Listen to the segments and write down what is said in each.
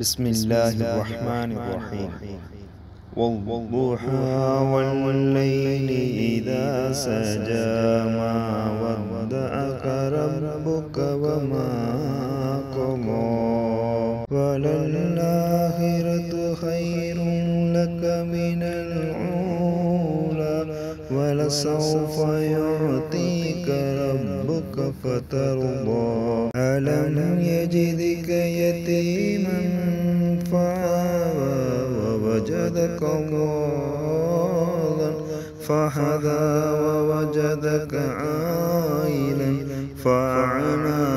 بسم الله الرحمن الرحيم والضحى والليل إذا سجى ما ودعك ربك وما قضى وللآخرة خير لك من الأولى ولسوف يعطيك ربك فترضى ألم يجدك يتيما وجدك ضالا فحذا ووجدك عائلا فأعمى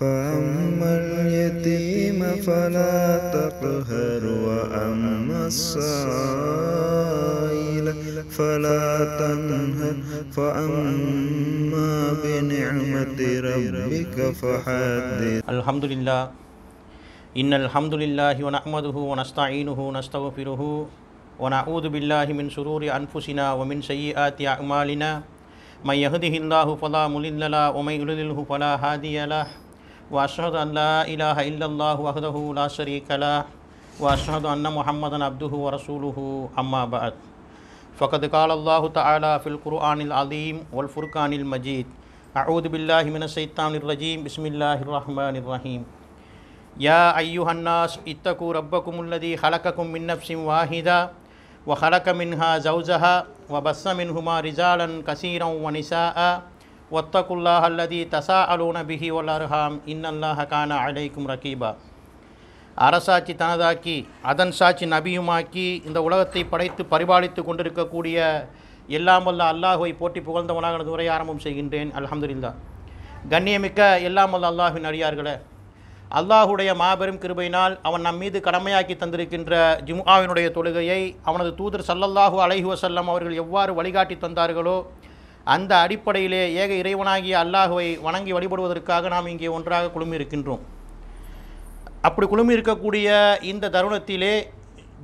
فأما اليتيم فلا تقهر وأما السائل فلا تنهر فأما بنعمة ربك فحدث الحمد لله إن الحمد لله ونحمده ونستعينه ونستغفره ونعوذ بالله من شرور أنفسنا ومن سيئات أعمالنا من يهده الله فلا مضل له ومن يضلله فلا هادي له وأشهد أن لا إله إلا الله وحده لا شريك له وأشهد أن محمدا عبده ورسوله أما بعد فقد قال الله تعالى في القرآن العظيم والفرقان المجيد أعوذ بالله من الشيطان الرجيم بسم الله الرحمن الرحيم யா ஐயுஹன்னாஸ் இத்தகு ரப்பகும் உள்ளதி ஹலக்ககும் சிம் வாஹிதா வ ஹலக்க மின்ஹா ஜவுஜஹா வ பஸ்ஸ மின்ஹுமா ரிஜாலன் கசீரம் வ நிசா அ ஒத்தகுல்லாஹ் அல்லதி தசா அலூன பிஹி ஒல் அர்ஹாம் இன்னல்லாஹ கான அழைக்கும் ரகீபா அரசாட்சி தனதாக்கி அதன் சாட்சி நபியுமாக்கி இந்த உலகத்தை படைத்து பரிபாலித்து கொண்டிருக்கக்கூடிய எல்லாம் வல்ல அல்லாஹுவை போட்டி புகழ்ந்தவனாக எனது உரை ஆரம்பம் செய்கின்றேன் அலமதுல்லா கண்ணியமிக்க எல்லாம் வல்ல அல்லாஹின் அடியார்களை அல்லாஹுடைய மாபெரும் கிருபையினால் அவன் நம் மீது கடமையாக்கி தந்திருக்கின்ற ஜிம்ஆவினுடைய தொழுகையை அவனது தூதர் சல்லல்லாஹு அலைஹி வசல்லம் அவர்கள் எவ்வாறு வழிகாட்டி தந்தார்களோ அந்த அடிப்படையிலே ஏக இறைவனாகிய அல்லாஹுவை வணங்கி வழிபடுவதற்காக நாம் இங்கே ஒன்றாக குழுமி இருக்கின்றோம் அப்படி குழுமி இருக்கக்கூடிய இந்த தருணத்திலே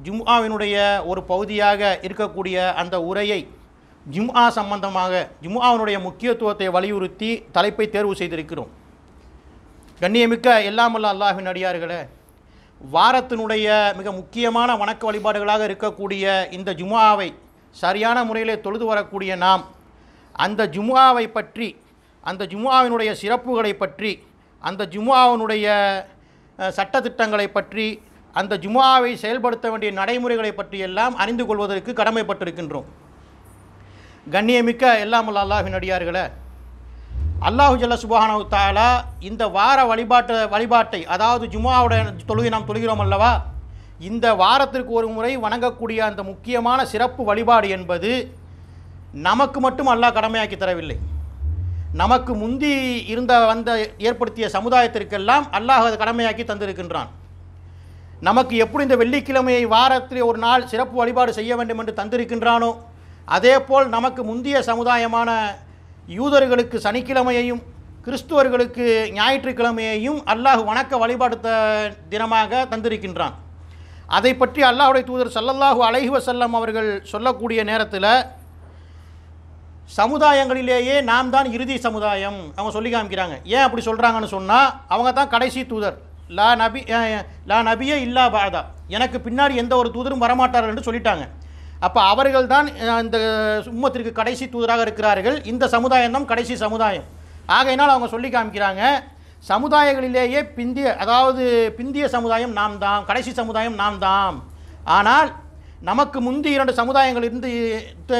ஜிம்ஆவினுடைய ஒரு பகுதியாக இருக்கக்கூடிய அந்த உரையை ஜிம்ஆ சம்பந்தமாக ஜிம்ஆவினுடைய முக்கியத்துவத்தை வலியுறுத்தி தலைப்பை தேர்வு செய்திருக்கிறோம் கண்ணியமிக்க எல்லாமல்ல அல்லாஹின் அடியார்களே வாரத்தினுடைய மிக முக்கியமான வணக்க வழிபாடுகளாக இருக்கக்கூடிய இந்த ஜுமாவை சரியான முறையிலே தொழுது வரக்கூடிய நாம் அந்த ஜுமாவை பற்றி அந்த ஜுமாவினுடைய சிறப்புகளை பற்றி அந்த ஜுமாவினுடைய சட்டத்திட்டங்களை பற்றி அந்த ஜுமாவை செயல்படுத்த வேண்டிய நடைமுறைகளை பற்றி எல்லாம் அறிந்து கொள்வதற்கு கடமைப்பட்டிருக்கின்றோம் கண்ணியமிக்க எல்லாமல்ல அல்லாஹின் அடியார்களை அல்லாஹு ஜல்ல சுபஹானவு தாலா இந்த வார வழிபாட்டு வழிபாட்டை அதாவது ஜுமாவோட தொழுகை நாம் தொழுகிறோம் அல்லவா இந்த வாரத்திற்கு ஒரு முறை வணங்கக்கூடிய அந்த முக்கியமான சிறப்பு வழிபாடு என்பது நமக்கு மட்டும் அல்லாஹ் கடமையாக்கி தரவில்லை நமக்கு முந்தி இருந்த வந்த ஏற்படுத்திய சமுதாயத்திற்கெல்லாம் அல்லாஹ் அதை கடமையாக்கி தந்திருக்கின்றான் நமக்கு எப்படி இந்த வெள்ளிக்கிழமையை வாரத்தில் ஒரு நாள் சிறப்பு வழிபாடு செய்ய வேண்டும் என்று தந்திருக்கின்றானோ அதே போல் நமக்கு முந்தைய சமுதாயமான யூதர்களுக்கு சனிக்கிழமையையும் கிறிஸ்துவர்களுக்கு ஞாயிற்றுக்கிழமையையும் அல்லாஹ் வணக்க வழிபாடுத்த தினமாக தந்திருக்கின்றான் அதை பற்றி அல்லாஹுடைய தூதர் சல்லல்லாஹு அலஹி வசல்லம் அவர்கள் சொல்லக்கூடிய நேரத்தில் சமுதாயங்களிலேயே நாம் தான் இறுதி சமுதாயம் அவங்க சொல்லி காமிக்கிறாங்க ஏன் அப்படி சொல்கிறாங்கன்னு சொன்னால் அவங்க தான் கடைசி தூதர் லா நபி லா நபியே இல்லா பாதா எனக்கு பின்னாடி எந்த ஒரு தூதரும் வரமாட்டார்கள் என்று சொல்லிட்டாங்க அப்போ அவர்கள் தான் இந்த உம்மத்திற்கு கடைசி தூதராக இருக்கிறார்கள் இந்த சமுதாயம் தான் கடைசி சமுதாயம் ஆகையினால் அவங்க சொல்லி காமிக்கிறாங்க சமுதாயங்களிலேயே பிந்திய அதாவது பிந்திய சமுதாயம் நாம் தான் கடைசி சமுதாயம் நாம் தான் ஆனால் நமக்கு முந்தி இரண்டு சமுதாயங்கள் இருந்து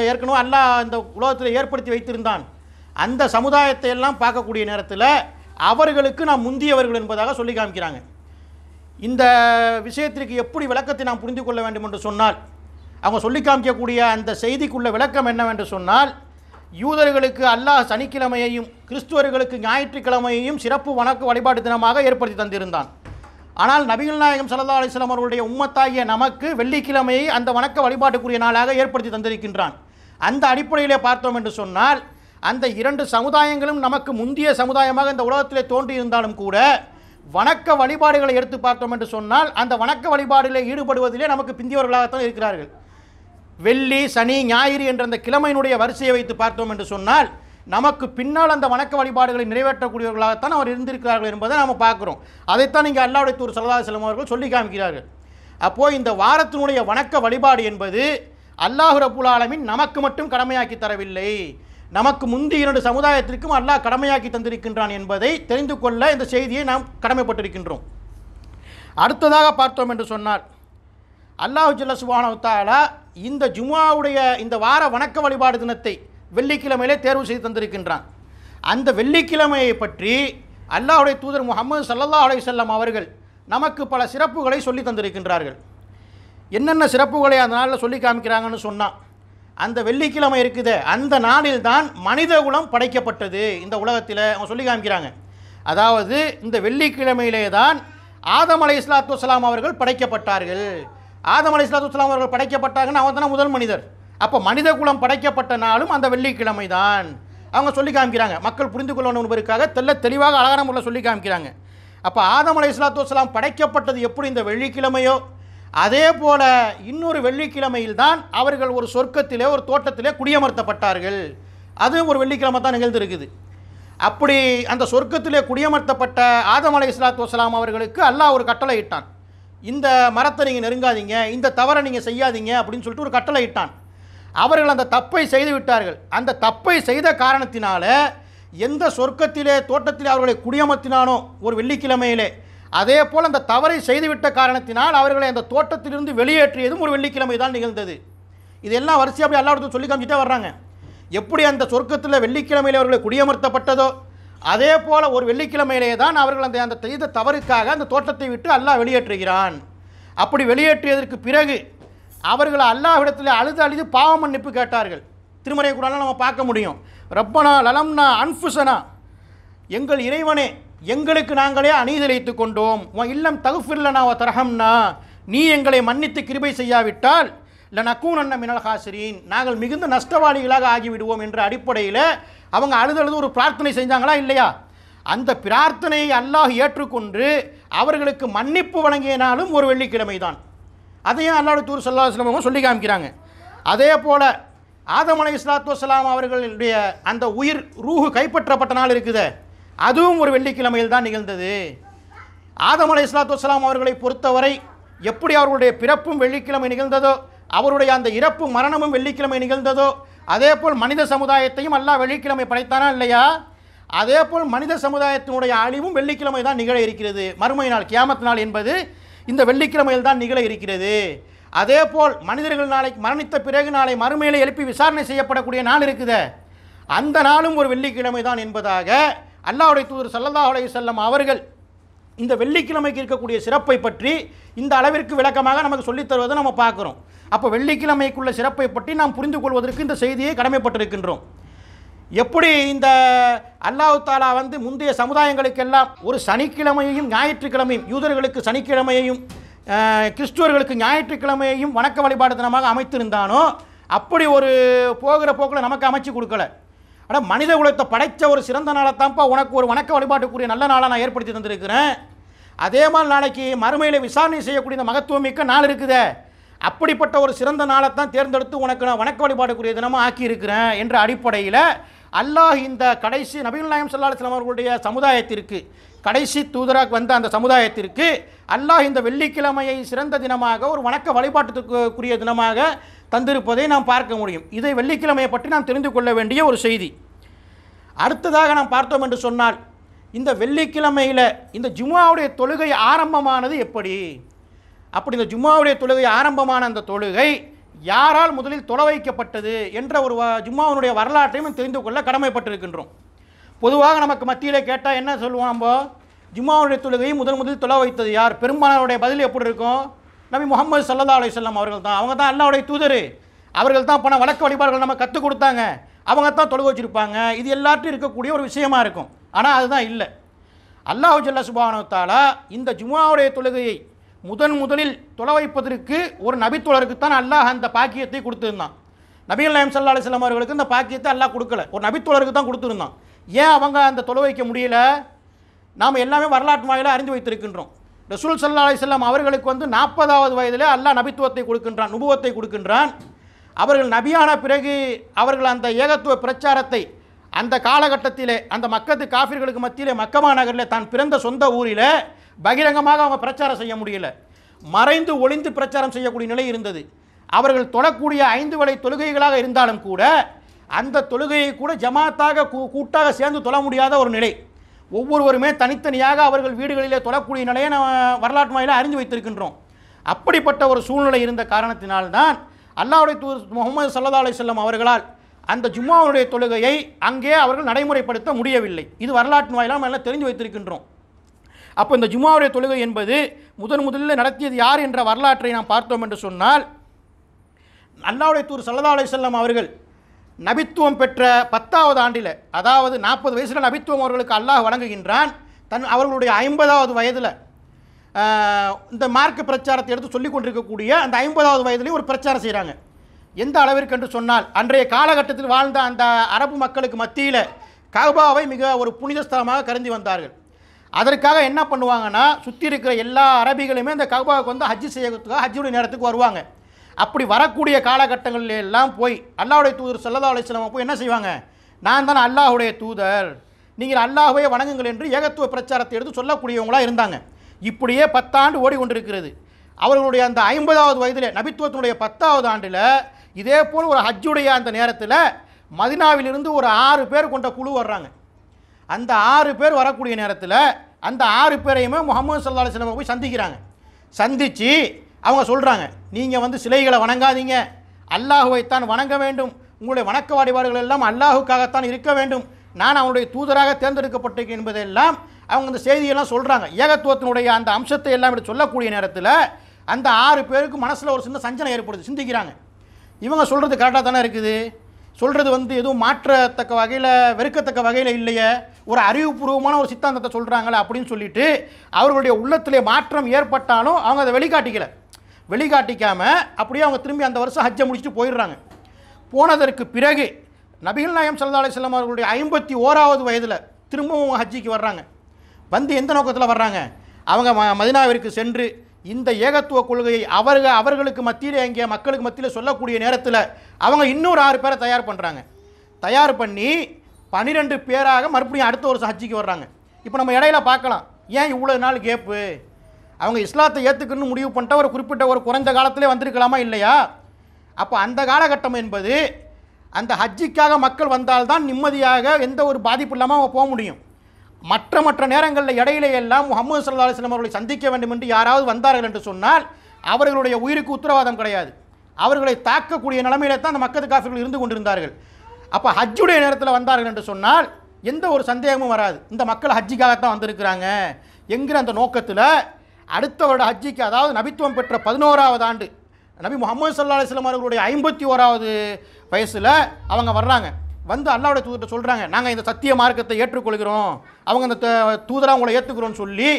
ஏற்கனவே அல்லாஹ் இந்த உலகத்தில் ஏற்படுத்தி வைத்திருந்தான் அந்த சமுதாயத்தை எல்லாம் பார்க்கக்கூடிய நேரத்தில் அவர்களுக்கு நாம் முந்தியவர்கள் என்பதாக சொல்லி காமிக்கிறாங்க இந்த விஷயத்திற்கு எப்படி விளக்கத்தை நாம் புரிந்து கொள்ள வேண்டும் என்று சொன்னால் அவங்க சொல்லி காமிக்கக்கூடிய அந்த செய்திக்குள்ள விளக்கம் என்னவென்று சொன்னால் யூதர்களுக்கு அல்லாஹ் சனிக்கிழமையையும் கிறிஸ்துவர்களுக்கு ஞாயிற்றுக்கிழமையையும் சிறப்பு வணக்க வழிபாட்டு தினமாக ஏற்படுத்தி தந்திருந்தான் ஆனால் நபிகள் நாயகம் சல்லா அலிஸ்லாம் அவர்களுடைய உம்மத்தாகிய நமக்கு வெள்ளிக்கிழமையை அந்த வணக்க வழிபாட்டுக்குரிய நாளாக ஏற்படுத்தி தந்திருக்கின்றான் அந்த அடிப்படையிலே பார்த்தோம் என்று சொன்னால் அந்த இரண்டு சமுதாயங்களும் நமக்கு முந்தைய சமுதாயமாக இந்த உலகத்திலே தோன்றியிருந்தாலும் கூட வணக்க வழிபாடுகளை எடுத்து பார்த்தோம் என்று சொன்னால் அந்த வணக்க வழிபாடுகளில் ஈடுபடுவதிலே நமக்கு பிந்தியவர்களாகத்தான் இருக்கிறார்கள் வெள்ளி சனி ஞாயிறு என்ற அந்த கிழமையினுடைய வரிசையை வைத்து பார்த்தோம் என்று சொன்னால் நமக்கு பின்னால் அந்த வணக்க வழிபாடுகளை நிறைவேற்றக்கூடியவர்களாகத்தான் அவர் இருந்திருக்கிறார்கள் என்பதை நாம் பார்க்குறோம் அதைத்தான் இங்கே அல்லாவுடைய தூர் சலதா செல்லும் அவர்கள் சொல்லி காமிக்கிறார்கள் அப்போது இந்த வாரத்தினுடைய வணக்க வழிபாடு என்பது அல்லாஹு ரபுல் ஆலமின் நமக்கு மட்டும் கடமையாக்கி தரவில்லை நமக்கு முந்தி இரண்டு சமுதாயத்திற்கும் அல்லாஹ் கடமையாக்கி தந்திருக்கின்றான் என்பதை தெரிந்து கொள்ள இந்த செய்தியை நாம் கடமைப்பட்டிருக்கின்றோம் அடுத்ததாக பார்த்தோம் என்று சொன்னார் அல்லாஹு ஜுல்ல இந்த ஜுமாவுடைய இந்த வார வணக்க வழிபாடு தினத்தை வெள்ளிக்கிழமையிலே தேர்வு செய்து தந்திருக்கின்றான் அந்த வெள்ளிக்கிழமையை பற்றி அல்லாஹுடைய தூதர் முகமது சல்லல்லா அலை செல்லம் அவர்கள் நமக்கு பல சிறப்புகளை சொல்லி தந்திருக்கின்றார்கள் என்னென்ன சிறப்புகளை அந்த நாளில் சொல்லி காமிக்கிறாங்கன்னு சொன்னால் அந்த வெள்ளிக்கிழமை இருக்குது அந்த நாளில் தான் மனித குலம் படைக்கப்பட்டது இந்த உலகத்தில் அவங்க சொல்லி காமிக்கிறாங்க அதாவது இந்த வெள்ளிக்கிழமையிலே தான் ஆதம் அலை இஸ்லாத்து அவர்கள் படைக்கப்பட்டார்கள் ஆதம் அலி இஸ்லாத்துலாம் அவர்கள் படைக்கப்பட்டாங்கன்னு அவன் தானே முதல் மனிதர் அப்போ மனித குலம் படைக்கப்பட்ட நாளும் அந்த வெள்ளிக்கிழமை தான் அவங்க சொல்லி காமிக்கிறாங்க மக்கள் புரிந்து கொள்ளணும் என்பதற்காக தெல்ல தெளிவாக அழகான முறையில் சொல்லி காமிக்கிறாங்க அப்போ ஆதம் அலி இஸ்லாத்து வலாம் படைக்கப்பட்டது எப்படி இந்த வெள்ளிக்கிழமையோ அதே போல் இன்னொரு வெள்ளிக்கிழமையில் தான் அவர்கள் ஒரு சொர்க்கத்திலே ஒரு தோட்டத்திலே குடியமர்த்தப்பட்டார்கள் அதுவும் ஒரு வெள்ளிக்கிழமை தான் நிகழ்ந்திருக்குது அப்படி அந்த சொர்க்கத்திலே குடியமர்த்தப்பட்ட ஆதம் அலை இஸ்லாத்து வலாம் அவர்களுக்கு அல்லாஹ் ஒரு கட்டளை இட்டான் இந்த மரத்தை நீங்கள் நெருங்காதீங்க இந்த தவறை நீங்கள் செய்யாதீங்க அப்படின்னு சொல்லிட்டு ஒரு கட்டளை இட்டான் அவர்கள் அந்த தப்பை செய்து விட்டார்கள் அந்த தப்பை செய்த காரணத்தினால எந்த சொர்க்கத்திலே தோட்டத்திலே அவர்களை குடியமர்த்தினானோ ஒரு வெள்ளிக்கிழமையிலே அதே போல் அந்த தவறை செய்துவிட்ட காரணத்தினால் அவர்களை அந்த தோட்டத்திலிருந்து வெளியேற்றியதும் ஒரு வெள்ளிக்கிழமை தான் நிகழ்ந்தது இதெல்லாம் வரிசையாக அப்படி எல்லா இடத்தையும் சொல்லி காமிச்சிட்டே வர்றாங்க எப்படி அந்த சொர்க்கத்தில் வெள்ளிக்கிழமையில் அவர்களை குடியமர்த்தப்பட்டதோ அதே போல் ஒரு வெள்ளிக்கிழமையிலே தான் அவர்கள் அந்த அந்த செய்த தவறுக்காக அந்த தோட்டத்தை விட்டு அல்லாஹ் வெளியேற்றுகிறான் அப்படி வெளியேற்றியதற்கு பிறகு அவர்கள் அல்லாஹ்விடத்தில் அழுது அழுது பாவ மன்னிப்பு கேட்டார்கள் திருமறை குரானில் நம்ம பார்க்க முடியும் ரப்பனா லலம்னா அன்ஃபுசனா எங்கள் இறைவனே எங்களுக்கு நாங்களே அநீதிழைத்து கொண்டோம் உன் இல்லம் தகுஃபில்லனா தரகம்னா நீ எங்களை மன்னித்து கிருபை செய்யாவிட்டால் லனக்கூன் அண்ண மினல் ஹாசிரின் நாங்கள் மிகுந்த நஷ்டவாளிகளாக ஆகிவிடுவோம் என்ற அடிப்படையில் அவங்க அழுதழுது ஒரு பிரார்த்தனை செஞ்சாங்களா இல்லையா அந்த பிரார்த்தனையை அல்லாஹ் ஏற்றுக்கொண்டு அவர்களுக்கு மன்னிப்பு வழங்கியனாலும் ஒரு வெள்ளிக்கிழமை தான் அதையும் அல்லாஹ் தூர் சல்லா சொல்லி காமிக்கிறாங்க அதே போல் ஆதம் அலை இஸ்லாத்து வலாம் அவர்களுடைய அந்த உயிர் ரூஹு கைப்பற்றப்பட்ட நாள் இருக்குது அதுவும் ஒரு வெள்ளிக்கிழமையில் தான் நிகழ்ந்தது ஆதம் அலை இஸ்லாத்து வலாம் அவர்களை பொறுத்தவரை எப்படி அவர்களுடைய பிறப்பும் வெள்ளிக்கிழமை நிகழ்ந்ததோ அவருடைய அந்த இறப்பு மரணமும் வெள்ளிக்கிழமை நிகழ்ந்ததோ அதே போல் மனித சமுதாயத்தையும் அல்லாஹ் வெள்ளிக்கிழமை படைத்தானா இல்லையா அதே போல் மனித சமுதாயத்தினுடைய அழிவும் வெள்ளிக்கிழமை தான் நிகழ இருக்கிறது மறுமை நாள் கியாமத் நாள் என்பது இந்த வெள்ளிக்கிழமையில் தான் நிகழ இருக்கிறது அதே போல் மனிதர்கள் நாளை மரணித்த பிறகு நாளை மறுமையிலே எழுப்பி விசாரணை செய்யப்படக்கூடிய நாள் இருக்குது அந்த நாளும் ஒரு வெள்ளிக்கிழமை தான் என்பதாக அல்லாஹுடைய தூதர் சல்லல்லா அலையுசல்லம் அவர்கள் இந்த வெள்ளிக்கிழமைக்கு இருக்கக்கூடிய சிறப்பை பற்றி இந்த அளவிற்கு விளக்கமாக நமக்கு சொல்லித்தருவதை நம்ம பார்க்குறோம் அப்போ வெள்ளிக்கிழமைக்குள்ள சிறப்பை பற்றி நாம் புரிந்து கொள்வதற்கு இந்த செய்தியை கடமைப்பட்டிருக்கின்றோம் எப்படி இந்த அல்லாஹு தாலா வந்து முந்தைய சமுதாயங்களுக்கெல்லாம் ஒரு சனிக்கிழமையையும் ஞாயிற்றுக்கிழமையும் யூதர்களுக்கு சனிக்கிழமையையும் கிறிஸ்துவர்களுக்கு ஞாயிற்றுக்கிழமையையும் வணக்க வழிபாடு தினமாக அமைத்திருந்தானோ அப்படி ஒரு போகிற போக்கில் நமக்கு அமைச்சு கொடுக்கல ஆனால் மனித குலத்தை படைத்த ஒரு சிறந்த தான்ப்பா உனக்கு ஒரு வணக்க வழிபாட்டுக்குரிய நல்ல நாளாக நான் ஏற்படுத்தி தந்திருக்கிறேன் அதே மாதிரி நாளைக்கு மறுமையில் விசாரணை செய்யக்கூடிய இந்த மகத்துவம் மிக்க நாள் இருக்குதே அப்படிப்பட்ட ஒரு சிறந்த நாளை தான் தேர்ந்தெடுத்து உனக்கு நான் வணக்க வழிபாடுக்குரிய தினமாக ஆக்கியிருக்கிறேன் என்ற அடிப்படையில் அல்லாஹ் இந்த கடைசி நபீன் நாயம் சல்லாஹ் அவர்களுடைய சமுதாயத்திற்கு கடைசி தூதராக வந்த அந்த சமுதாயத்திற்கு அல்லாஹ் இந்த வெள்ளிக்கிழமையை சிறந்த தினமாக ஒரு வணக்க வழிபாட்டுக்குரிய தினமாக தந்திருப்பதை நாம் பார்க்க முடியும் இதை வெள்ளிக்கிழமையை பற்றி நாம் தெரிந்து கொள்ள வேண்டிய ஒரு செய்தி அடுத்ததாக நாம் பார்த்தோம் என்று சொன்னால் இந்த வெள்ளிக்கிழமையில் இந்த ஜும்மாவுடைய தொழுகை ஆரம்பமானது எப்படி அப்படி இந்த ஜும்மாவுடைய தொழுகை ஆரம்பமான அந்த தொழுகை யாரால் முதலில் தொலை வைக்கப்பட்டது என்ற ஒரு ஜும்மாவுடைய வரலாற்றையும் தெரிந்து கொள்ள கடமைப்பட்டிருக்கின்றோம் பொதுவாக நமக்கு மத்தியில் கேட்டால் என்ன சொல்லுவோம் நம்ம ஜும்மாவுடைய தொழுகையை முதல் முதல் தொலை வைத்தது யார் பெரும்பாலானுடைய பதில் எப்படி இருக்கும் நபி முகமது சல்லா அலையம் அவர்கள் தான் அவங்க தான் அல்லாவுடைய தூதர் அவர்கள் தான் பண வழக்கு வழிபாடுகள் நம்ம கற்றுக் கொடுத்தாங்க அவங்க தான் தொழுக வச்சுருப்பாங்க இது எல்லாத்தையும் இருக்கக்கூடிய ஒரு விஷயமா இருக்கும் ஆனால் அதுதான் இல்லை அல்லாஹு ஜல்ல சுபானத்தால் இந்த ஜுமாவுடைய தொழுகையை முதன் முதலில் தொலை வைப்பதற்கு ஒரு நபித்தோழருக்கு தான் அல்லாஹ் அந்த பாக்கியத்தை கொடுத்துருந்தான் நபீல் நாயம் சல்லா அலிஸ்லாம் அவர்களுக்கு இந்த பாக்கியத்தை அல்லாஹ் கொடுக்கல ஒரு நபித்தோழருக்கு தான் கொடுத்துருந்தான் ஏன் அவங்க அந்த தொலை வைக்க முடியல நாம் எல்லாமே வரலாற்று வாயிலாக அறிந்து வைத்திருக்கின்றோம் ரசூல் சல்லா அலிஸ்லாம் அவர்களுக்கு வந்து நாற்பதாவது வயதிலே அல்லாஹ் நபித்துவத்தை கொடுக்கின்றான் நுபுவத்தை கொடுக்கின்றான் அவர்கள் நபியான பிறகு அவர்கள் அந்த ஏகத்துவ பிரச்சாரத்தை அந்த காலகட்டத்திலே அந்த மக்கத்து காஃபிர்களுக்கு மத்தியிலே மக்கமா நகரில் தான் பிறந்த சொந்த ஊரில் பகிரங்கமாக அவங்க பிரச்சாரம் செய்ய முடியல மறைந்து ஒளிந்து பிரச்சாரம் செய்யக்கூடிய நிலை இருந்தது அவர்கள் தொழக்கூடிய ஐந்து வலை தொழுகைகளாக இருந்தாலும் கூட அந்த தொழுகையை கூட ஜமாத்தாக கூட்டாக சேர்ந்து தொழ முடியாத ஒரு நிலை ஒவ்வொருவருமே தனித்தனியாக அவர்கள் வீடுகளிலே தொழக்கூடிய நிலையை நம்ம வரலாற்று வாயிலாக அறிந்து வைத்திருக்கின்றோம் அப்படிப்பட்ட ஒரு சூழ்நிலை இருந்த காரணத்தினால்தான் அல்லாவுடைய தூ முகமது சல்லா அலி செல்லம் அவர்களால் அந்த ஜும்மாவுடைய தொழுகையை அங்கே அவர்கள் நடைமுறைப்படுத்த முடியவில்லை இது வரலாற்று வாயிலாம் நல்லா எல்லாம் தெரிஞ்சு வைத்திருக்கின்றோம் அப்போ இந்த ஜும்மாவுடைய தொழுகை என்பது முதன் முதலில் நடத்தியது யார் என்ற வரலாற்றை நாம் பார்த்தோம் என்று சொன்னால் அல்லாவுடைய தூர் சல்லா அலி செல்லம் அவர்கள் நபித்துவம் பெற்ற பத்தாவது ஆண்டில் அதாவது நாற்பது வயசில் நபித்துவம் அவர்களுக்கு அல்லாஹ் வழங்குகின்றான் தன் அவர்களுடைய ஐம்பதாவது வயதில் இந்த மார்க்க பிரச்சாரத்தை எடுத்து சொல்லிக் கொண்டிருக்கக்கூடிய அந்த ஐம்பதாவது வயதுலேயும் ஒரு பிரச்சாரம் செய்கிறாங்க எந்த அளவிற்கு என்று சொன்னால் அன்றைய காலகட்டத்தில் வாழ்ந்த அந்த அரபு மக்களுக்கு மத்தியில் கபாவை மிக ஒரு புனித ஸ்தலமாக கருதி வந்தார்கள் அதற்காக என்ன பண்ணுவாங்கன்னா சுற்றி இருக்கிற எல்லா அரபிகளுமே இந்த கபாவுக்கு வந்து ஹஜ்ஜு செய்யறதுக்காக ஹஜ்ஜுடைய நேரத்துக்கு வருவாங்க அப்படி வரக்கூடிய காலகட்டங்களில் எல்லாம் போய் அல்லாஹுடைய தூதர் செல்லதா அலிஸ்லாமா போய் என்ன செய்வாங்க நான் தான் அல்லாஹுடைய தூதர் நீங்கள் அல்லாஹுவே வணங்குங்கள் என்று ஏகத்துவ பிரச்சாரத்தை எடுத்து சொல்லக்கூடியவங்களாக இருந்தாங்க இப்படியே பத்தாண்டு ஓடிக்கொண்டிருக்கிறது அவர்களுடைய அந்த ஐம்பதாவது வயதில் நபித்துவத்தினுடைய பத்தாவது ஆண்டில் இதே போல் ஒரு ஹஜ்ஜுடைய அந்த நேரத்தில் மதினாவிலிருந்து ஒரு ஆறு பேர் கொண்ட குழு வர்றாங்க அந்த ஆறு பேர் வரக்கூடிய நேரத்தில் அந்த ஆறு பேரையுமே முகமது சல்லா சிலம போய் சந்திக்கிறாங்க சந்தித்து அவங்க சொல்கிறாங்க நீங்கள் வந்து சிலைகளை வணங்காதீங்க அல்லாஹுவைத்தான் வணங்க வேண்டும் உங்களுடைய வணக்க வழிபாடுகள் எல்லாம் அல்லாஹுக்காகத்தான் இருக்க வேண்டும் நான் அவனுடைய தூதராக தேர்ந்தெடுக்கப்பட்டிருக்கேன் என்பதெல்லாம் அவங்க அந்த செய்தியெல்லாம் சொல்கிறாங்க ஏகத்துவத்தினுடைய அந்த அம்சத்தை எல்லாம் இப்படி சொல்லக்கூடிய நேரத்தில் அந்த ஆறு பேருக்கு மனசில் ஒரு சின்ன சஞ்சனை ஏற்படுது சிந்திக்கிறாங்க இவங்க சொல்கிறது கரெக்டாக தானே இருக்குது சொல்கிறது வந்து எதுவும் மாற்றத்தக்க வகையில் வெறுக்கத்தக்க வகையில் இல்லையே ஒரு அறிவுபூர்வமான ஒரு சித்தாந்தத்தை சொல்கிறாங்களே அப்படின்னு சொல்லிட்டு அவர்களுடைய உள்ளத்திலே மாற்றம் ஏற்பட்டாலும் அவங்க அதை வெளிக்காட்டிக்கலை வெளிக்காட்டிக்காமல் அப்படியே அவங்க திரும்பி அந்த வருஷம் ஹஜ்ஜை முடிச்சுட்டு போயிடுறாங்க போனதற்கு பிறகு நபிகள் நாயம் சல்லா அலிஸ்லாம் அவர்களுடைய ஐம்பத்தி ஓராவது வயதில் திரும்பவும் அவங்க ஹஜ்ஜிக்கு வர்றாங்க வந்து எந்த நோக்கத்தில் வர்றாங்க அவங்க ம மதினாவிற்கு சென்று இந்த ஏகத்துவ கொள்கையை அவர்கள் அவர்களுக்கு மத்தியில் எங்கே மக்களுக்கு மத்தியில் சொல்லக்கூடிய நேரத்தில் அவங்க இன்னொரு ஆறு பேரை தயார் பண்ணுறாங்க தயார் பண்ணி பன்னிரெண்டு பேராக மறுபடியும் அடுத்த ஒரு ஹஜ்ஜிக்கு வர்றாங்க இப்போ நம்ம இடையில பார்க்கலாம் ஏன் இவ்வளோ நாள் கேப்பு அவங்க இஸ்லாத்தை ஏற்றுக்கணும்னு முடிவு பண்ணிட்ட ஒரு குறிப்பிட்ட ஒரு குறைந்த காலத்திலே வந்திருக்கலாமா இல்லையா அப்போ அந்த காலகட்டம் என்பது அந்த ஹஜ்ஜிக்காக மக்கள் வந்தால்தான் நிம்மதியாக எந்த ஒரு பாதிப்பு இல்லாமல் அவங்க போக முடியும் மற்ற மற்ற நேரங்களில் இடையிலே எல்லாம் முகமது சல்லா அலிஸ்லாம் அவர்களை சந்திக்க வேண்டும் என்று யாராவது வந்தார்கள் என்று சொன்னால் அவர்களுடைய உயிருக்கு உத்தரவாதம் கிடையாது அவர்களை தாக்கக்கூடிய நிலைமையில தான் அந்த மக்கத்து காஃபிகள் இருந்து கொண்டிருந்தார்கள் அப்போ ஹஜ்ஜுடைய நேரத்தில் வந்தார்கள் என்று சொன்னால் எந்த ஒரு சந்தேகமும் வராது இந்த மக்கள் ஹஜ்ஜிக்காகத்தான் வந்திருக்கிறாங்க என்கிற அந்த நோக்கத்தில் அடுத்த வருட ஹஜ்ஜிக்கு அதாவது நபித்துவம் பெற்ற பதினோராவது ஆண்டு நபி முகமது சல்லா அலிஸ்லாம் அவர்களுடைய ஐம்பத்தி ஓராவது வயசில் அவங்க வர்றாங்க வந்து அல்லாவுடைய தூதர்கிட்ட சொல்கிறாங்க நாங்கள் இந்த சத்திய மார்க்கத்தை ஏற்றுக்கொள்கிறோம் அவங்க அந்த தூதராக உங்களை ஏற்றுக்கிறோன்னு சொல்லி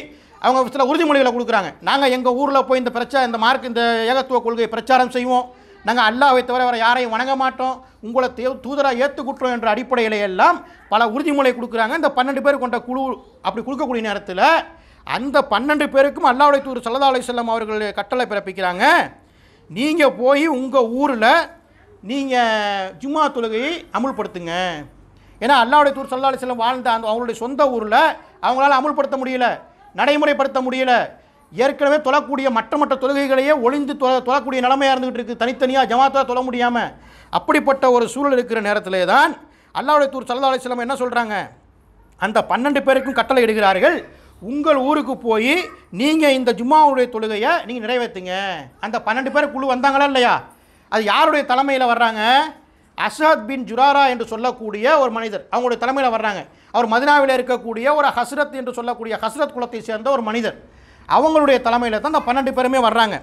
அவங்க சில உறுதிமொழிகளை கொடுக்குறாங்க நாங்கள் எங்கள் ஊரில் போய் இந்த பிரச்சா இந்த மார்க் இந்த ஏகத்துவ கொள்கையை பிரச்சாரம் செய்வோம் நாங்கள் அல்லாவை தவிர வேறு யாரையும் வணங்க மாட்டோம் உங்களை தே தூதராக ஏற்றுக்குற்றோம் என்ற அடிப்படையில் எல்லாம் பல உறுதிமொழி கொடுக்குறாங்க இந்த பன்னெண்டு பேர் கொண்ட குழு அப்படி கொடுக்கக்கூடிய நேரத்தில் அந்த பன்னெண்டு பேருக்கும் அல்லாவுடைய தூர் சல்லதா அலி செல்லம் அவர்கள் கட்டளை பிறப்பிக்கிறாங்க நீங்கள் போய் உங்கள் ஊரில் நீங்கள் ஜும்மா தொழுகையை அமுல்படுத்துங்க ஏன்னா அல்லாவுடைய தூர் சல்லா அலிஸ்லம் வாழ்ந்த அந்த அவங்களுடைய சொந்த ஊரில் அவங்களால் அமுல்படுத்த முடியல நடைமுறைப்படுத்த முடியல ஏற்கனவே தொழக்கூடிய மற்ற மற்ற தொழுகைகளையே ஒளிந்து தொ தொழக்கூடிய நிலைமையாக இருந்துகிட்டு இருக்குது தனித்தனியாக ஜமாத்தாக தொழ முடியாமல் அப்படிப்பட்ட ஒரு சூழல் இருக்கிற நேரத்திலே தான் அல்லாவுடைய தூர் சல்லா அலிஸ்லம் என்ன சொல்கிறாங்க அந்த பன்னெண்டு பேருக்கும் கட்டளை இடுகிறார்கள் உங்கள் ஊருக்கு போய் நீங்கள் இந்த ஜும்மாவுடைய தொழுகையை நீங்கள் நிறைவேற்றுங்க அந்த பன்னெண்டு பேர் குழு வந்தாங்களா இல்லையா அது யாருடைய தலைமையில் வர்றாங்க அசாத் பின் ஜுராரா என்று சொல்லக்கூடிய ஒரு மனிதர் அவங்களுடைய தலைமையில் வர்றாங்க அவர் மதினாவில் இருக்கக்கூடிய ஒரு ஹஸ்ரத் என்று சொல்லக்கூடிய ஹஸ்ரத் குலத்தை சேர்ந்த ஒரு மனிதர் அவங்களுடைய தலைமையில் தான் அந்த பன்னெண்டு பேருமே வர்றாங்க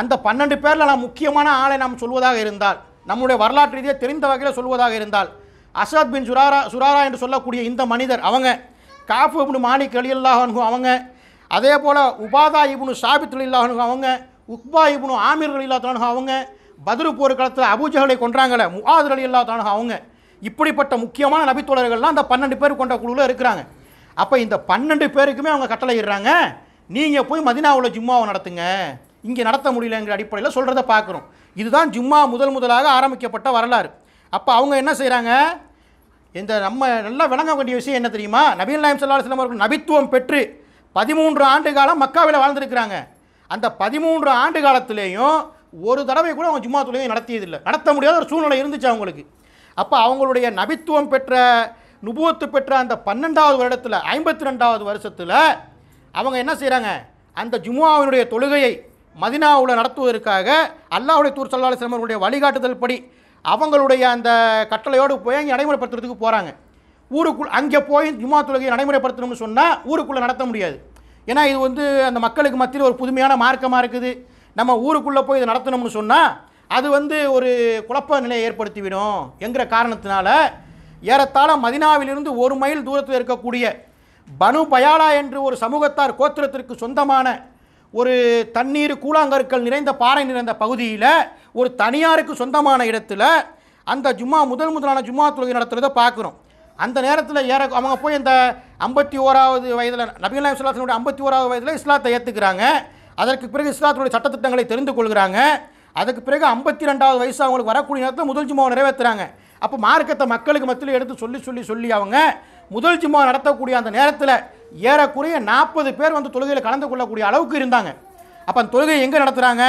அந்த பன்னெண்டு பேரில் நாம் முக்கியமான ஆளை நாம் சொல்வதாக இருந்தால் நம்முடைய வரலாற்று ரீதியாக தெரிந்த வகையில் சொல்வதாக இருந்தால் அசத் பின் சுராரா சுராரா என்று சொல்லக்கூடிய இந்த மனிதர் அவங்க காஃபு இப்னு மாலிக் அலியுல்லாஹனு அவங்க அதே போல் உபாதா இப்னு ஷாபித் அலில்லாஹனு அவங்க உக்பா இப்னு ஆமீர் அலில்லாத்தானு அவங்க பதிரு போர்க்களத்தில் அபுஜகலை கொன்றாங்களே முகாது அலி அவங்க இப்படிப்பட்ட முக்கியமான நபித்தோழர்கள்லாம் அந்த பன்னெண்டு பேர் கொண்ட குழுவில் இருக்கிறாங்க அப்போ இந்த பன்னெண்டு பேருக்குமே அவங்க கட்டளையிடுறாங்க நீங்கள் போய் மதினாவில் ஜும்மாவை நடத்துங்க இங்கே நடத்த முடியலங்கிற அடிப்படையில் சொல்கிறத பார்க்குறோம் இதுதான் ஜும்மா முதல் முதலாக ஆரம்பிக்கப்பட்ட வரலாறு அப்போ அவங்க என்ன செய்கிறாங்க இந்த நம்ம நல்லா விளங்க வேண்டிய விஷயம் என்ன தெரியுமா நபீல் நாயம் சல்லா அலுவலம் அவர்கள் நபித்துவம் பெற்று பதிமூன்று ஆண்டு காலம் மக்காவில் வாழ்ந்துருக்கிறாங்க அந்த பதிமூன்று ஆண்டு காலத்திலேயும் ஒரு தடவை கூட அவங்க ஜும்மா தொழுகை நடத்தியதில்லை நடத்த முடியாத ஒரு சூழ்நிலை இருந்துச்சு அவங்களுக்கு அப்போ அவங்களுடைய நபித்துவம் பெற்ற நுபுவத்து பெற்ற அந்த பன்னெண்டாவது வருடத்தில் ஐம்பத்தி ரெண்டாவது வருஷத்தில் அவங்க என்ன செய்கிறாங்க அந்த ஜும்மாவினுடைய தொழுகையை மதினாவில் நடத்துவதற்காக அல்லாஹுடைய தூர் சல்லாஹ் சிலமருடைய வழிகாட்டுதல் படி அவங்களுடைய அந்த கட்டளையோடு போய் அங்கே நடைமுறைப்படுத்துறதுக்கு போகிறாங்க ஊருக்குள் அங்கே போய் ஜும்மா தொழுகையை நடைமுறைப்படுத்தணும்னு சொன்னால் ஊருக்குள்ளே நடத்த முடியாது ஏன்னா இது வந்து அந்த மக்களுக்கு மத்தியில் ஒரு புதுமையான மார்க்கமாக இருக்குது நம்ம ஊருக்குள்ளே போய் இதை நடத்தணும்னு சொன்னால் அது வந்து ஒரு குழப்ப நிலையை ஏற்படுத்திவிடும் என்கிற காரணத்தினால ஏறத்தாழ மதினாவிலிருந்து ஒரு மைல் தூரத்தில் இருக்கக்கூடிய பனு பயாலா என்று ஒரு சமூகத்தார் கோத்திரத்திற்கு சொந்தமான ஒரு தண்ணீர் கூழாங்கற்கள் நிறைந்த பாறை நிறைந்த பகுதியில் ஒரு தனியாருக்கு சொந்தமான இடத்துல அந்த ஜும்மா முதல் முதலான ஜும்மா தொழுகை நடத்துகிறத பார்க்குறோம் அந்த நேரத்தில் ஏற அவங்க போய் அந்த ஐம்பத்தி ஓராவது வயதில் நபிகள் சொல்லாசனுடைய ஐம்பத்தி ஓராவது வயதில் இஸ்லாத்தை ஏற்றுக்கிறாங்க அதற்கு பிறகு இஸ்லாத்துடைய சட்டத்திட்டங்களை தெரிந்து கொள்கிறாங்க அதுக்கு பிறகு ஐம்பத்தி ரெண்டாவது வயசு அவங்களுக்கு வரக்கூடிய நேரத்தில் முதல் ஜிம்மாவை நிறைவேற்றுறாங்க அப்போ மார்க்கத்தை மக்களுக்கு மத்தியில் எடுத்து சொல்லி சொல்லி சொல்லி அவங்க முதல் ஜும்மா நடத்தக்கூடிய அந்த நேரத்தில் ஏறக்குறைய நாற்பது பேர் வந்து தொழுகையில் கலந்து கொள்ளக்கூடிய அளவுக்கு இருந்தாங்க அப்போ அந்த தொழுகை எங்கே நடத்துகிறாங்க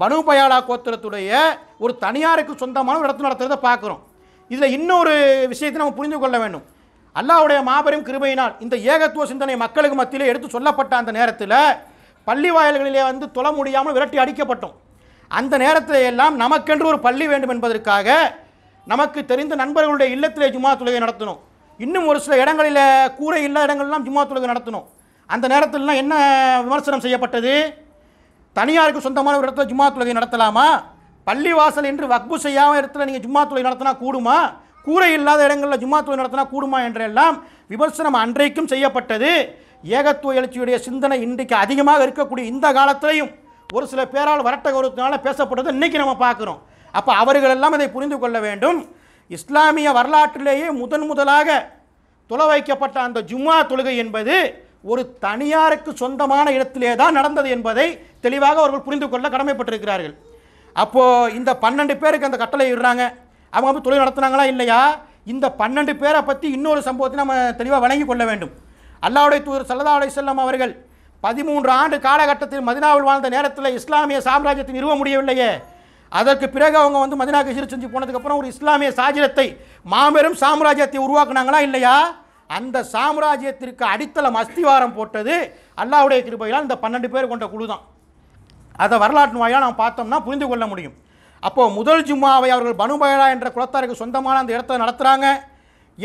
பனு பயாலா கோத்திரத்துடைய ஒரு தனியாருக்கு சொந்தமான ஒரு இடத்துல நடத்துகிறத பார்க்குறோம் இதில் இன்னொரு விஷயத்தை நம்ம புரிந்து கொள்ள வேண்டும் அல்லாவுடைய மாபெரும் கிருபையினால் இந்த ஏகத்துவ சிந்தனை மக்களுக்கு மத்தியிலே எடுத்து சொல்லப்பட்ட அந்த நேரத்தில் பள்ளி வாயில்களிலே வந்து தொல முடியாமல் விரட்டி அடிக்கப்பட்டோம் அந்த நேரத்தில் எல்லாம் நமக்கென்று ஒரு பள்ளி வேண்டும் என்பதற்காக நமக்கு தெரிந்த நண்பர்களுடைய இல்லத்திலே ஜும்மா தொழுகை நடத்தணும் இன்னும் ஒரு சில இடங்களில் கூரை இல்லாத இடங்கள்லாம் ஜும்மா தொழுகை நடத்தணும் அந்த நேரத்திலலாம் என்ன விமர்சனம் செய்யப்பட்டது தனியாருக்கு சொந்தமான ஒரு இடத்துல ஜும்மா தொழுகை நடத்தலாமா பள்ளி வாசல் என்று வக்பு செய்யாமல் இடத்துல நீங்கள் ஜும்மா தொழில் நடத்தினா கூடுமா கூரை இல்லாத இடங்களில் ஜும்மா தொழில் நடத்தினா கூடுமா என்றெல்லாம் விமர்சனம் அன்றைக்கும் செய்யப்பட்டது ஏகத்துவ எழுச்சியுடைய சிந்தனை இன்றைக்கு அதிகமாக இருக்கக்கூடிய இந்த காலத்திலையும் ஒரு சில பேரால் வரட்ட கௌரவத்தினால பேசப்பட்டது இன்றைக்கி நம்ம பார்க்குறோம் அப்போ அவர்களெல்லாம் இதை புரிந்து கொள்ள வேண்டும் இஸ்லாமிய வரலாற்றிலேயே முதன் முதலாக துள வைக்கப்பட்ட அந்த ஜும்மா தொழுகை என்பது ஒரு தனியாருக்கு சொந்தமான இடத்திலே தான் நடந்தது என்பதை தெளிவாக அவர்கள் புரிந்து கொள்ள கடமைப்பட்டிருக்கிறார்கள் அப்போது இந்த பன்னெண்டு பேருக்கு அந்த கட்டளை இடுறாங்க அவங்க வந்து தொழில் நடத்துனாங்களா இல்லையா இந்த பன்னெண்டு பேரை பற்றி இன்னொரு சம்பவத்தை நம்ம தெளிவாக வழங்கி கொள்ள வேண்டும் அல்லாவுடைய தூதர் சல்லா அலை செல்லம் அவர்கள் பதிமூன்று ஆண்டு காலகட்டத்தில் மதினாவில் வாழ்ந்த நேரத்தில் இஸ்லாமிய சாம்ராஜ்யத்தை நிறுவ முடியவில்லையே அதற்கு பிறகு அவங்க வந்து மதினா கசீர் செஞ்சு போனதுக்கப்புறம் ஒரு இஸ்லாமிய சாஜிரத்தை மாபெரும் சாம்ராஜ்யத்தை உருவாக்குனாங்களா இல்லையா அந்த சாம்ராஜ்யத்திற்கு அடித்தளம் அஸ்திவாரம் போட்டது அல்லாவுடைய கிருபையால் இந்த பன்னெண்டு பேர் கொண்ட குழு தான் அதை வரலாற்று வாயிலாக நாம் பார்த்தோம்னா புரிந்து கொள்ள முடியும் அப்போது முதல் ஜும்மாவை அவர்கள் பனுபயலா என்ற குலத்தாருக்கு சொந்தமான அந்த இடத்தை நடத்துகிறாங்க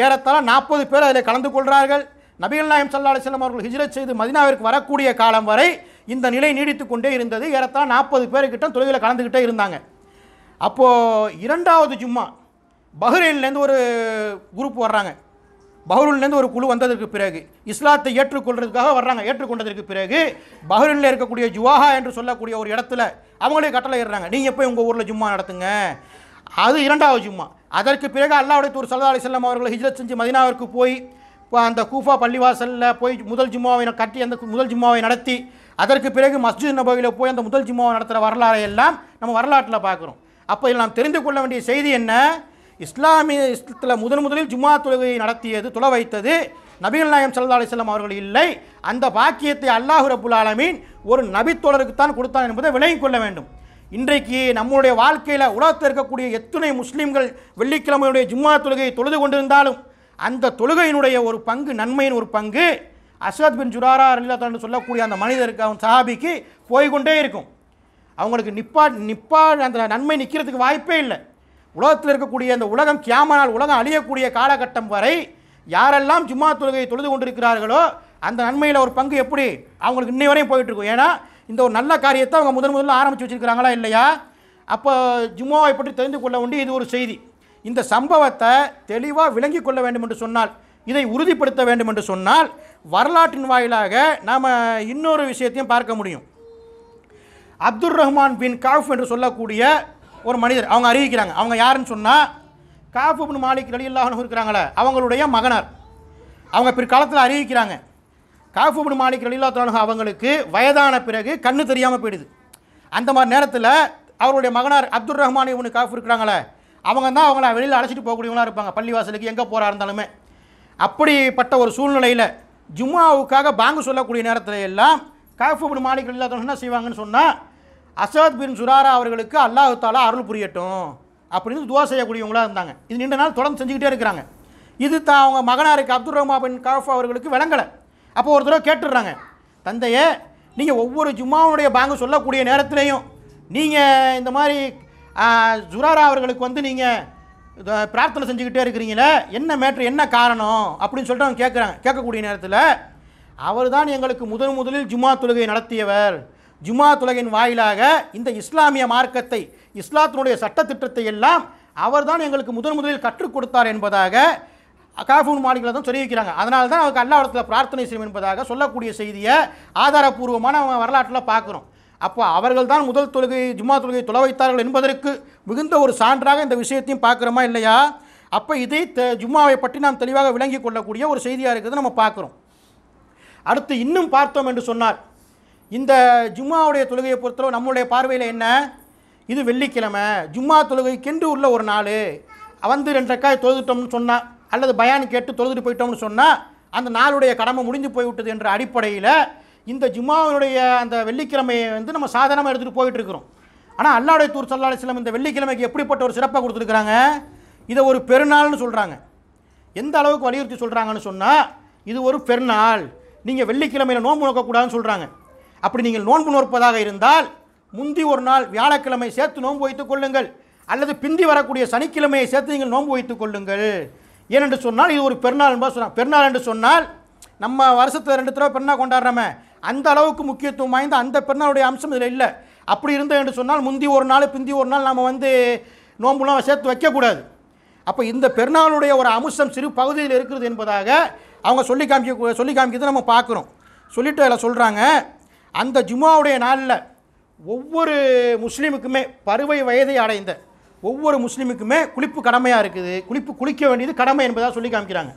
ஏறத்தாழ நாற்பது பேர் அதில் கலந்து கொள்கிறார்கள் நபிகள் நாயம் சல்லா அலிஸ்லாம் அவர்கள் ஹிஜ்ரத் செய்து மதினாவிற்கு வரக்கூடிய காலம் வரை இந்த நிலை நீடித்து கொண்டே இருந்தது ஏறத்தான் நாற்பது பேருக்கிட்ட தொழிலில் கலந்துக்கிட்டே இருந்தாங்க அப்போது இரண்டாவது ஜும்மா பஹ்ரைன்லேருந்து ஒரு குரூப் வர்றாங்க பஹ்ரூன்லேருந்து ஒரு குழு வந்ததற்கு பிறகு இஸ்லாத்தை ஏற்றுக்கொள்றதுக்காக வர்றாங்க ஏற்றுக்கொண்டதற்கு பிறகு பஹ்ரூனில் இருக்கக்கூடிய ஜுவாஹா என்று சொல்லக்கூடிய ஒரு இடத்துல அவங்களே கட்டளை ஏறுறாங்க நீங்கள் எப்போ உங்கள் ஊரில் ஜும்மா நடத்துங்க அது இரண்டாவது ஜும்மா அதற்கு பிறகு அல்லாவுடைய தூர் சல்லா அலி செல்லம் அவர்கள் ஹிஜ்ரத் செஞ்சு மதினாவிற்கு போய் அந்த கூஃபா பள்ளிவாசலில் போய் முதல் ஜிம்மாவை கட்டி அந்த முதல் ஜிம்மாவை நடத்தி அதற்கு பிறகு மஸ்ஜித் நபோவில் போய் அந்த முதல் ஜிம்மாவை நடத்துகிற வரலாறை எல்லாம் நம்ம வரலாற்றில் பார்க்குறோம் அப்போ இதில் நாம் தெரிந்து கொள்ள வேண்டிய செய்தி என்ன இஸ்லாமியத்தில் முதன் முதலில் ஜும்மா தொழுகையை நடத்தியது துளை வைத்தது நபிகள் நாயம் சல்லா அலிஸ்லாம் அவர்கள் இல்லை அந்த பாக்கியத்தை அல்லாஹு ரபுல் ஆலமீன் ஒரு நபித்தோழருக்கு தான் கொடுத்தான் என்பதை விளங்கிக் கொள்ள வேண்டும் இன்றைக்கு நம்முடைய வாழ்க்கையில் உலகத்தில் இருக்கக்கூடிய எத்தனை முஸ்லீம்கள் வெள்ளிக்கிழமையுடைய ஜும்மா தொழுகையை தொழுது கொண்டிருந்தாலும் அந்த தொழுகையினுடைய ஒரு பங்கு நன்மையின் ஒரு பங்கு அசாத் பின் ஜுராரா அல்லாத்தான்னு சொல்லக்கூடிய அந்த மனிதருக்கு அவன் சஹாபிக்கு போய்கொண்டே இருக்கும் அவங்களுக்கு நிப்பா நிப்பா அந்த நன்மை நிற்கிறதுக்கு வாய்ப்பே இல்லை உலகத்தில் இருக்கக்கூடிய அந்த உலகம் கியாமனால் உலகம் அழியக்கூடிய காலகட்டம் வரை யாரெல்லாம் ஜும்மா தொழுகையை தொழுது கொண்டிருக்கிறார்களோ அந்த நன்மையில் ஒரு பங்கு எப்படி அவங்களுக்கு இன்னை வரையும் போயிட்டுருக்கும் ஏன்னா இந்த ஒரு நல்ல காரியத்தை அவங்க முதன் முதல்ல ஆரம்பித்து வச்சுருக்கிறாங்களா இல்லையா அப்போ ஜும்மாவை பற்றி தெரிந்து கொள்ள வேண்டிய இது ஒரு செய்தி இந்த சம்பவத்தை தெளிவாக விளங்கி கொள்ள வேண்டும் என்று சொன்னால் இதை உறுதிப்படுத்த வேண்டும் என்று சொன்னால் வரலாற்றின் வாயிலாக நாம் இன்னொரு விஷயத்தையும் பார்க்க முடியும் அப்துல் ரஹ்மான் பின் காஃப் என்று சொல்லக்கூடிய ஒரு மனிதர் அவங்க அறிவிக்கிறாங்க அவங்க யாருன்னு சொன்னால் காஃபு பின் மாலிக் அலி இல்லாஹனு இருக்கிறாங்களே அவங்களுடைய மகனார் அவங்க பிற்காலத்தில் அறிவிக்கிறாங்க காஃபு பின் மாலிக் அலி இல்லாத்தானு அவங்களுக்கு வயதான பிறகு கண்ணு தெரியாமல் போயிடுது அந்த மாதிரி நேரத்தில் அவருடைய மகனார் அப்துல் ரஹ்மான் இவனு காஃப் இருக்கிறாங்களே அவங்க தான் அவங்கள வெளியில் அழைச்சிட்டு போகக்கூடியவங்களாக இருப்பாங்க பள்ளிவாசலுக்கு எங்கே போகிறா இருந்தாலுமே அப்படிப்பட்ட ஒரு சூழ்நிலையில் ஜும்மாவுக்காக பாங்கு சொல்லக்கூடிய நேரத்தில் எல்லாம் காஃபுபின் மாலிகள் இல்லாதவங்க என்ன செய்வாங்கன்னு சொன்னால் அசத் பின் சுராரா அவர்களுக்கு அல்லாஹு தாலா அருள் புரியட்டும் அப்படின்னு துவா செய்யக்கூடியவங்களாக இருந்தாங்க இது நீண்ட நாள் தொடர்ந்து செஞ்சுக்கிட்டே இருக்கிறாங்க இது தான் அவங்க மகனாருக்கு அப்துல் ரஹ்மா பின் கஃப் அவர்களுக்கு விளங்கலை அப்போ ஒரு தடவை கேட்டுடுறாங்க தந்தையே நீங்கள் ஒவ்வொரு ஜும்மாவுடைய பாங்கு சொல்லக்கூடிய நேரத்துலையும் நீங்கள் இந்த மாதிரி ஜுராரா அவர்களுக்கு வந்து நீங்கள் பிரார்த்தனை செஞ்சுக்கிட்டே இருக்கிறீங்களே என்ன மேட்ரு என்ன காரணம் அப்படின்னு சொல்லிட்டு அவங்க கேட்குறாங்க கேட்கக்கூடிய நேரத்தில் அவர் தான் எங்களுக்கு முதன் முதலில் ஜுமா தொழுகை நடத்தியவர் ஜுமா தொழுகையின் வாயிலாக இந்த இஸ்லாமிய மார்க்கத்தை இஸ்லாத்தினுடைய சட்டத்திட்டத்தை எல்லாம் அவர் தான் எங்களுக்கு முதன் முதலில் கற்றுக் கொடுத்தார் என்பதாக காஃபூன் மாடிகளை தான் தெரிவிக்கிறாங்க அதனால தான் அவருக்கு அல்லாவிடத்தில் பிரார்த்தனை செய்யும் என்பதாக சொல்லக்கூடிய செய்தியை ஆதாரபூர்வமான வரலாற்றில் பார்க்குறோம் அப்போ அவர்கள் தான் முதல் தொழுகை ஜும்மா தொழுகையை தொலை வைத்தார்கள் என்பதற்கு மிகுந்த ஒரு சான்றாக இந்த விஷயத்தையும் பார்க்குறோமா இல்லையா அப்போ இதை த ஜும்மாவை பற்றி நாம் தெளிவாக விளங்கி கொள்ளக்கூடிய ஒரு செய்தியாக இருக்கிறது நம்ம பார்க்குறோம் அடுத்து இன்னும் பார்த்தோம் என்று சொன்னார் இந்த ஜும்மாவுடைய தொழுகையை பொறுத்தளவு நம்மளுடைய பார்வையில் என்ன இது வெள்ளிக்கிழமை ஜும்மா தொழுகைக்கென்று உள்ள ஒரு நாள் வந்து ரெண்டரைக்காய் தொழுதுட்டோம்னு சொன்னால் அல்லது பயான் கேட்டு தொழுதுட்டு போயிட்டோம்னு சொன்னால் அந்த நாளுடைய கடமை முடிஞ்சு போய்விட்டது என்ற அடிப்படையில் இந்த ஜுமாவினுடைய அந்த வெள்ளிக்கிழமையை வந்து நம்ம சாதாரணமாக எடுத்துகிட்டு போயிட்டு இருக்கிறோம் ஆனால் அல்லாவுடைய தூர் சல்லா அலிஸ்லாம் இந்த வெள்ளிக்கிழமைக்கு எப்படிப்பட்ட ஒரு சிறப்பாக கொடுத்துருக்குறாங்க இதை ஒரு பெருநாள்னு சொல்கிறாங்க எந்த அளவுக்கு வலியுறுத்தி சொல்கிறாங்கன்னு சொன்னால் இது ஒரு பெருநாள் நீங்கள் வெள்ளிக்கிழமையில் நோன்பு நோக்கக்கூடாதுன்னு சொல்கிறாங்க அப்படி நீங்கள் நோன்பு நோற்பதாக இருந்தால் முந்தி ஒரு நாள் வியாழக்கிழமை சேர்த்து நோன்பு வைத்துக் கொள்ளுங்கள் அல்லது பிந்தி வரக்கூடிய சனிக்கிழமையை சேர்த்து நீங்கள் நோன்பு வைத்துக் கொள்ளுங்கள் ஏனென்று சொன்னால் இது ஒரு பெருநாள் என்பது சொல்கிறாங்க பெருநாள் என்று சொன்னால் நம்ம வருஷத்தில் ரெண்டு தடவை பெருநாள் கொண்டாடுறோமே அந்த அளவுக்கு முக்கியத்துவம் வாய்ந்த அந்த பெருநாளுடைய அம்சம் இதில் இல்லை அப்படி இருந்த என்று சொன்னால் முந்தி ஒரு நாள் பிந்தி ஒரு நாள் நம்ம வந்து நோம்புலாம் சேர்த்து வைக்கக்கூடாது அப்போ இந்த பெருநாளுடைய ஒரு அம்சம் சிறு பகுதியில் இருக்கிறது என்பதாக அவங்க சொல்லி காமிக்க சொல்லி காமிக்கிறது நம்ம பார்க்குறோம் சொல்லிட்டு அதில் சொல்கிறாங்க அந்த ஜுமாவுடைய நாளில் ஒவ்வொரு முஸ்லீமுக்குமே பருவை வயதை அடைந்த ஒவ்வொரு முஸ்லீமுக்குமே குளிப்பு கடமையாக இருக்குது குளிப்பு குளிக்க வேண்டியது கடமை என்பதாக சொல்லி காமிக்கிறாங்க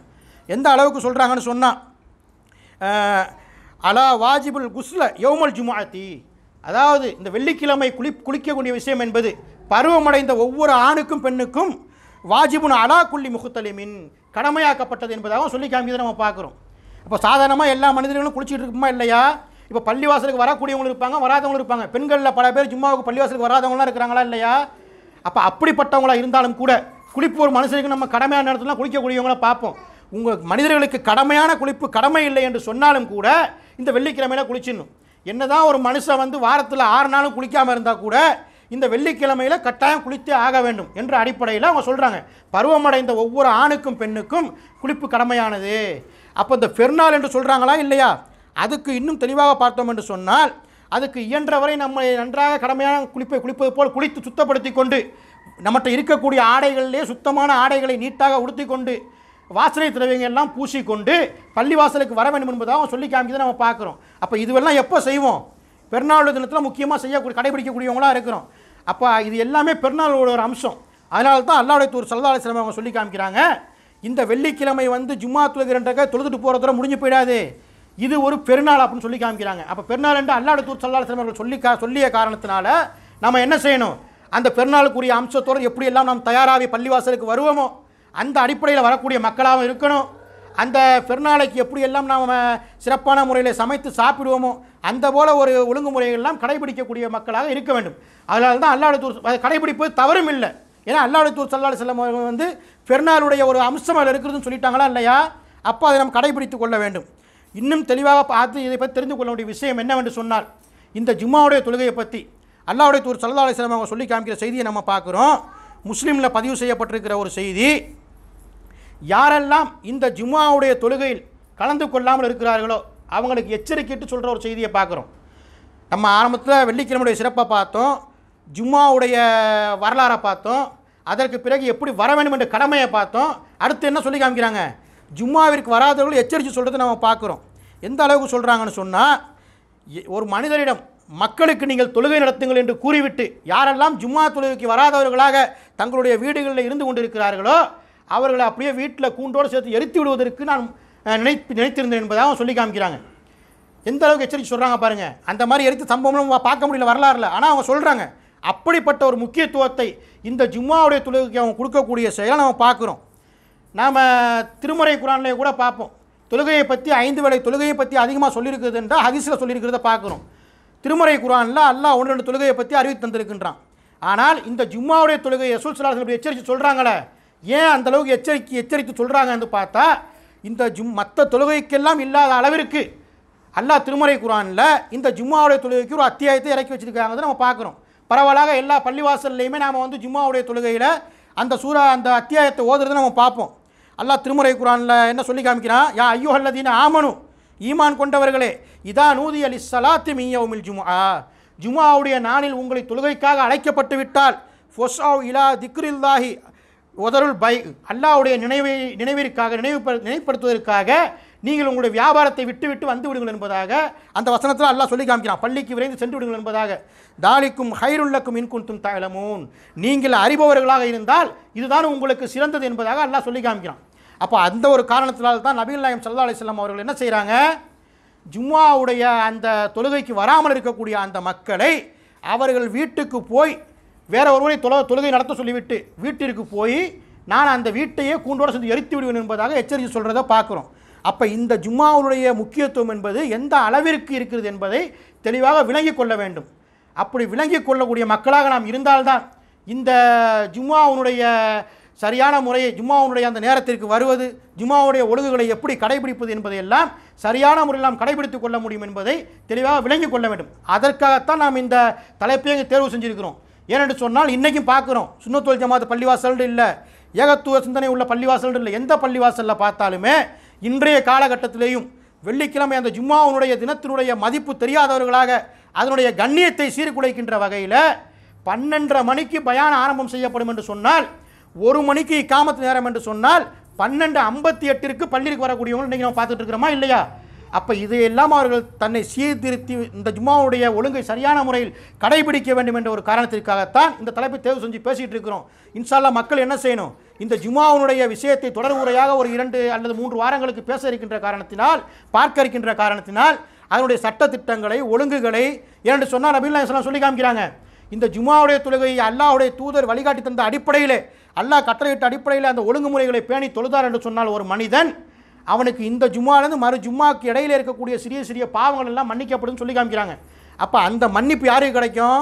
எந்த அளவுக்கு சொல்கிறாங்கன்னு சொன்னால் அலா வாஜிபுல் குஸ்ல யோமல் ஜுமாத்தி அதாவது இந்த வெள்ளிக்கிழமை குளி குளிக்கக்கூடிய விஷயம் என்பது பருவமடைந்த ஒவ்வொரு ஆணுக்கும் பெண்ணுக்கும் வாஜிபுன் அலா குள்ளி முகுத்தலிமின் கடமையாக்கப்பட்டது என்பதாகவும் சொல்லி காமிக்கிறத நம்ம பார்க்குறோம் இப்போ சாதாரணமாக எல்லா மனிதர்களும் குளிச்சுட்டு இருக்குமா இல்லையா இப்போ பள்ளிவாசலுக்கு வரக்கூடியவங்களும் இருப்பாங்க வராதவங்களும் இருப்பாங்க பெண்களில் பல பேர் ஜும்மாவுக்கு பள்ளிவாசலுக்கு வராதவங்களாம் இருக்கிறாங்களா இல்லையா அப்போ அப்படிப்பட்டவங்களாக இருந்தாலும் கூட குளிப்பு ஒரு மனுஷனுக்கு நம்ம கடமையான நேரத்தில் குளிக்கக்கூடியவங்கள பார்ப்போம் உங்கள் மனிதர்களுக்கு கடமையான குளிப்பு கடமை இல்லை என்று சொன்னாலும் கூட இந்த வெள்ளிக்கிழமையில குளிச்சிடணும் என்னதான் ஒரு மனுஷன் வந்து வாரத்தில் ஆறு நாளும் குளிக்காமல் இருந்தால் கூட இந்த வெள்ளிக்கிழமையில் கட்டாயம் குளித்தே ஆக வேண்டும் என்ற அடிப்படையில் அவங்க சொல்கிறாங்க பருவமடைந்த ஒவ்வொரு ஆணுக்கும் பெண்ணுக்கும் குளிப்பு கடமையானது அப்போ இந்த பெருநாள் என்று சொல்கிறாங்களா இல்லையா அதுக்கு இன்னும் தெளிவாக பார்த்தோம் என்று சொன்னால் அதுக்கு இயன்றவரை நம்ம நன்றாக கடமையான குளிப்பை குளிப்பது போல் குளித்து சுத்தப்படுத்தி கொண்டு நம்மகிட்ட இருக்கக்கூடிய ஆடைகளிலே சுத்தமான ஆடைகளை நீட்டாக உடுத்திக்கொண்டு கொண்டு வாசனை எல்லாம் பூசிக்கொண்டு பள்ளி வாசலுக்கு வர வேண்டும் என்பதாக சொல்லி காமிக்கிறத நம்ம பார்க்குறோம் அப்போ இதுவெல்லாம் எப்போ செய்வோம் பெருநாள் தினத்தில் முக்கியமாக செய்யக்கூடிய கடைபிடிக்கக்கூடியவங்களாக இருக்கிறோம் அப்போ இது எல்லாமே பெருநாளோட ஒரு அம்சம் அதனால தான் அல்லாவுடைய தூர் சல்லாலை சிலம்பம் அவங்க சொல்லி காமிக்கிறாங்க இந்த வெள்ளிக்கிழமை வந்து ஜும்மா துலகிறன்றக்க தொழுதுட்டு போகிறதோட முடிஞ்சு போயிடாது இது ஒரு பெருநாள் அப்படின்னு சொல்லி காமிக்கிறாங்க அப்போ பெருநாள் என்று அல்லாட தூர் சல்லாலை சிலம்பர்கள் சொல்லி கா சொல்லிய காரணத்தினால நம்ம என்ன செய்யணும் அந்த பெருநாளுக்குரிய அம்சத்தோடு எப்படியெல்லாம் நாம் தயாராகி பள்ளிவாசலுக்கு வருவோமோ அந்த அடிப்படையில் வரக்கூடிய மக்களாகவும் இருக்கணும் அந்த பெருநாளைக்கு எப்படியெல்லாம் நாம் சிறப்பான முறையில் சமைத்து சாப்பிடுவோமோ அந்த போல ஒரு ஒழுங்குமுறைகள்லாம் கடைபிடிக்கக்கூடிய மக்களாக இருக்க வேண்டும் அதனால தான் அல்லாடத்தூர் கடைபிடிப்பது தவறும் இல்லை ஏன்னா அல்லாடத்தூர் சல்லாடு செல்லம் வந்து பெருநாளுடைய ஒரு அம்சம் அதில் இருக்கிறதுன்னு சொல்லிட்டாங்களா இல்லையா அப்போ அதை நாம் கடைபிடித்து கொள்ள வேண்டும் இன்னும் தெளிவாக பார்த்து இதை பற்றி தெரிந்து கொள்ள வேண்டிய விஷயம் என்னவென்று சொன்னால் இந்த ஜும்மாவுடைய தொழுகையை பற்றி அல்லாவுடைய தூர் சல்லாடு செல்லம் அவங்க சொல்லி காமிக்கிற செய்தியை நம்ம பார்க்குறோம் முஸ்லீமில் பதிவு செய்யப்பட்டிருக்கிற ஒரு செய்தி யாரெல்லாம் இந்த ஜும்மாவுடைய தொழுகையில் கலந்து கொள்ளாமல் இருக்கிறார்களோ அவங்களுக்கு எச்சரிக்கைட்டு சொல்கிற ஒரு செய்தியை பார்க்குறோம் நம்ம ஆரம்பத்தில் வெள்ளிக்கிழமுடைய சிறப்பை பார்த்தோம் ஜும்மாவுடைய வரலாறை பார்த்தோம் அதற்கு பிறகு எப்படி வர வேண்டும் என்ற கடமையை பார்த்தோம் அடுத்து என்ன சொல்லி காமிக்கிறாங்க ஜும்மாவிற்கு வராதவர்கள் எச்சரித்து சொல்கிறது நம்ம பார்க்குறோம் எந்த அளவுக்கு சொல்கிறாங்கன்னு சொன்னால் ஒரு மனிதரிடம் மக்களுக்கு நீங்கள் தொழுகை நடத்துங்கள் என்று கூறிவிட்டு யாரெல்லாம் ஜும்மா தொழுகைக்கு வராதவர்களாக தங்களுடைய வீடுகளில் இருந்து கொண்டிருக்கிறார்களோ அவர்களை அப்படியே வீட்டில் கூண்டோடு சேர்த்து எரித்து விடுவதற்கு நான் நினைத்து நினைத்திருந்தேன் என்பதாக சொல்லி காமிக்கிறாங்க எந்த அளவுக்கு எச்சரிக்கை சொல்கிறாங்க பாருங்கள் அந்த மாதிரி எரித்த சம்பவம் பார்க்க முடியல வரலாறுல ஆனால் அவங்க சொல்கிறாங்க அப்படிப்பட்ட ஒரு முக்கியத்துவத்தை இந்த ஜும்மாவுடைய தொழுகைக்கு அவங்க கொடுக்கக்கூடிய செயலை நம்ம பார்க்குறோம் நாம் திருமுறை குரான்லேயே கூட பார்ப்போம் தொழுகையை பற்றி ஐந்து வேளை தொழுகையை பற்றி அதிகமாக சொல்லியிருக்குதுன்றால் ஹதிஸில் சொல்லியிருக்கிறத பார்க்குறோம் திருமுறை குரானில் அல்லாஹ் ஒன்று ரெண்டு தொழுகையை பற்றி அறிவித்து தந்திருக்கின்றான் ஆனால் இந்த ஜும்மாவுடைய தொழுகையை எசூல் சலாஹ் எச்சரித்து சொல்கிறாங்களே ஏன் அந்தளவுக்கு எச்சரிக்கை எச்சரித்து சொல்கிறாங்கன்னு பார்த்தா இந்த ஜும் மற்ற தொழுகைக்கெல்லாம் இல்லாத அளவிற்கு அல்லாஹ் திருமறை குரானில் இந்த ஜும்மாவுடைய தொழுகைக்கு ஒரு அத்தியாயத்தை இறக்கி வச்சுருக்காங்க நம்ம பார்க்குறோம் பரவலாக எல்லா பள்ளிவாசல்லையுமே நாம் வந்து ஜும்மாவுடைய தொழுகையில் அந்த சூறா அந்த அத்தியாயத்தை ஓதுறதை நம்ம பார்ப்போம் அல்லாஹ் திருமுறை குரானில் என்ன சொல்லி காமிக்கிறான் யா ஐயோ அல்லதீன ஆமனு ஈமான் கொண்டவர்களே இதா நூதி அலி சலாத்து மீயோமில் ஜுமா ஜுமாவுடைய நாளில் உங்களை தொழுகைக்காக அழைக்கப்பட்டு விட்டால் ஃபொஸ்ஆவ் இலா திக்ரில்லாஹி உதருள் பை அல்லாவுடைய நினைவை நினைவிற்காக நினைவு நினைப்படுத்துவதற்காக நீங்கள் உங்களுடைய வியாபாரத்தை விட்டு விட்டு வந்து விடுங்கள் என்பதாக அந்த வசனத்தில் அல்லா சொல்லி காமிக்கிறான் பள்ளிக்கு விரைந்து சென்று விடுங்கள் என்பதாக தாலிக்கும் ஹைருள்ளக்கும் இன்குன்தும் தகலமூன் நீங்கள் அறிபவர்களாக இருந்தால் இதுதான் உங்களுக்கு சிறந்தது என்பதாக அல்லா சொல்லி காமிக்கிறான் அப்போ அந்த ஒரு காரணத்தினால் தான் நபீல் நாயம் சல்லா அலிஸ்லாம் அவர்கள் என்ன செய்கிறாங்க ஜும்மாவுடைய அந்த தொழுகைக்கு வராமல் இருக்கக்கூடிய அந்த மக்களை அவர்கள் வீட்டுக்கு போய் வேற ஒருவரை தொல தொழுகை நடத்த சொல்லிவிட்டு வீட்டிற்கு போய் நான் அந்த வீட்டையே கூண்டோடு சேர்ந்து எரித்து விடுவேன் என்பதாக எச்சரிக்கை சொல்கிறத பார்க்குறோம் அப்போ இந்த ஜும்மாவுடைய முக்கியத்துவம் என்பது எந்த அளவிற்கு இருக்கிறது என்பதை தெளிவாக விளங்கி கொள்ள வேண்டும் அப்படி விளங்கி கொள்ளக்கூடிய மக்களாக நாம் இருந்தால்தான் இந்த ஜும்மாவுனுடைய சரியான முறையை ஜும்மாவுனுடைய அந்த நேரத்திற்கு வருவது ஜும்மாவுடைய ஒழுகுகளை எப்படி கடைபிடிப்பது என்பதையெல்லாம் சரியான முறையில் நாம் கடைபிடித்து கொள்ள முடியும் என்பதை தெளிவாக விளங்கி கொள்ள வேண்டும் அதற்காகத்தான் நாம் இந்த தலைப்பை தேர்வு செஞ்சிருக்கிறோம் ஏனென்று சொன்னால் இன்றைக்கும் பார்க்குறோம் சுண்ணத்தோல் ஜமாத் பள்ளிவாசல் இல்லை ஏகத்துவ சிந்தனை உள்ள பள்ளிவாசல் இல்லை எந்த பள்ளிவாசலில் பார்த்தாலுமே இன்றைய காலகட்டத்திலேயும் வெள்ளிக்கிழமை அந்த ஜும்மாவுனுடைய தினத்தினுடைய மதிப்பு தெரியாதவர்களாக அதனுடைய கண்ணியத்தை சீர்குலைக்கின்ற வகையில் பன்னெண்டரை மணிக்கு பயான ஆரம்பம் செய்யப்படும் என்று சொன்னால் ஒரு மணிக்கு இக்காமத்து நேரம் என்று சொன்னால் பன்னெண்டு ஐம்பத்தி எட்டிற்கு பள்ளிக்கு வரக்கூடியவங்க இன்றைக்கி நம்ம பார்த்துட்டு இருக்கிறோமா இல்லையா அப்போ இதையெல்லாம் அவர்கள் தன்னை சீர்திருத்தி இந்த ஜும்மாவுடைய ஒழுங்கை சரியான முறையில் கடைபிடிக்க வேண்டும் என்ற ஒரு காரணத்திற்காகத்தான் இந்த தலைப்பை தேர்வு செஞ்சு பேசிகிட்டு இருக்கிறோம் இன்ஷால்லா மக்கள் என்ன செய்யணும் இந்த ஜுமாவுனுடைய விஷயத்தை தொடர்புறையாக ஒரு இரண்டு அல்லது மூன்று வாரங்களுக்கு பேச இருக்கின்ற காரணத்தினால் பார்க்க இருக்கின்ற காரணத்தினால் அதனுடைய சட்டத்திட்டங்களை ஒழுங்குகளை இரண்டு சொன்னால் நபீல் இஸ்லாம் சொல்லி காமிக்கிறாங்க இந்த ஜுமாவுடைய தொழுகையை அல்லாவுடைய தூதர் வழிகாட்டி தந்த அடிப்படையிலே அல்லாஹ் கட்டளையிட்ட அடிப்படையில் அந்த ஒழுங்குமுறைகளை பேணி தொழுதார் என்று சொன்னால் ஒரு மனிதன் அவனுக்கு இந்த ஜும்மாலேருந்து மறு ஜும்மாவுக்கு இடையில இருக்கக்கூடிய சிறிய சிறிய பாவங்கள் எல்லாம் மன்னிக்கப்படும்னு சொல்லி காமிக்கிறாங்க அப்போ அந்த மன்னிப்பு யாருக்கு கிடைக்கும்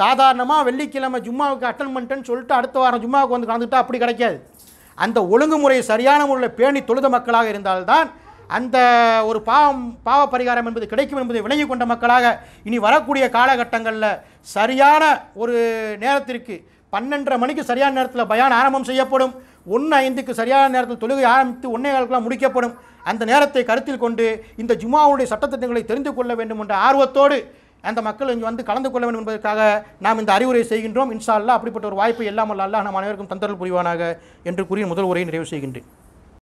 சாதாரணமாக வெள்ளிக்கிழமை ஜும்மாவுக்கு அட்டன் பண்ணிட்டேன்னு சொல்லிட்டு அடுத்த வாரம் ஜும்மாவுக்கு வந்து கலந்துட்டால் அப்படி கிடைக்காது அந்த ஒழுங்குமுறை சரியான முறையில் பேணி தொழுத மக்களாக இருந்தால்தான் அந்த ஒரு பாவம் பாவ பரிகாரம் என்பது கிடைக்கும் என்பதை விளங்கி கொண்ட மக்களாக இனி வரக்கூடிய காலகட்டங்களில் சரியான ஒரு நேரத்திற்கு பன்னெண்டரை மணிக்கு சரியான நேரத்தில் பயான் ஆரம்பம் செய்யப்படும் ஒன்று ஐந்துக்கு சரியான நேரத்தில் தொழுகை ஆரம்பித்து ஒன்றே முடிக்கப்படும் அந்த நேரத்தை கருத்தில் கொண்டு இந்த ஜுமாவுடைய சட்டத்திட்டங்களை தெரிந்து கொள்ள வேண்டும் என்ற ஆர்வத்தோடு அந்த மக்கள் இங்கே வந்து கலந்து கொள்ள வேண்டும் என்பதற்காக நாம் இந்த அறிவுரை செய்கின்றோம் இன்ஷா அல்லா அப்படிப்பட்ட ஒரு வாய்ப்பை எல்லாம் அல்ல நம்ம அனைவருக்கும் தந்தரல் புரிவானாக என்று கூறி முதல் உரையை நிறைவு செய்கின்றேன்